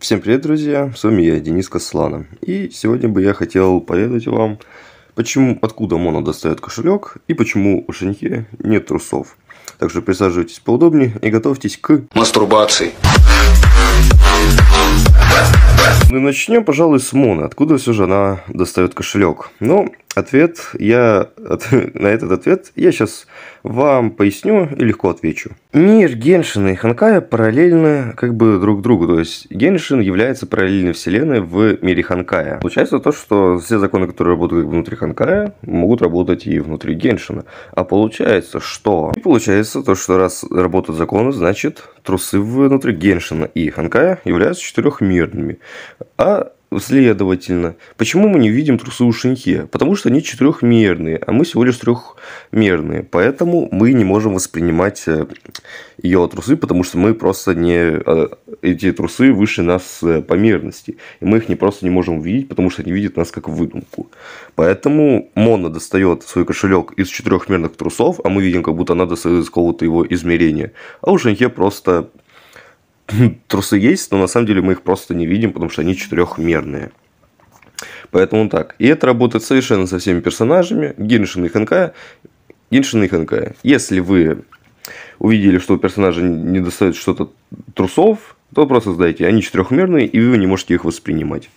Всем привет, друзья! С вами я, Денис Каслана. И сегодня бы я хотел поведать вам, почему, откуда Моно достает кошелек и почему у Шенье нет трусов. Также присаживайтесь поудобнее и готовьтесь к мастурбации. Мы ну начнем, пожалуй, с Моны. Откуда все же она достает кошелек? Ну, Ответ я на этот ответ я сейчас вам поясню и легко отвечу. Мир Геншина и Ханкая параллельны как бы друг другу, то есть Геншин является параллельной вселенной в мире Ханкая. Получается то, что все законы, которые работают внутри Ханкая, могут работать и внутри Геншина. А получается что? И получается то, что раз работают законы, значит трусы внутри Геншина и Ханкая являются четырехмерными. А Следовательно, почему мы не видим трусы у Шинье? Потому что они четырехмерные, а мы всего лишь трехмерные. Поэтому мы не можем воспринимать э, ее трусы, потому что мы просто не... Э, эти трусы выше нас э, по мерности. И мы их не просто не можем увидеть, потому что они видят нас как выдумку. Поэтому Мона достает свой кошелек из четырехмерных трусов, а мы видим, как будто она достает из какого-то его измерения. А у Шинье просто трусы есть, но на самом деле мы их просто не видим, потому что они четырехмерные. Поэтому так. И это работает совершенно со всеми персонажами. Геншин и Хэнкая. Геншин и Хэнкая. Если вы увидели, что у персонажа не достает что-то трусов, то просто сдайте. Они четырехмерные, и вы не можете их воспринимать.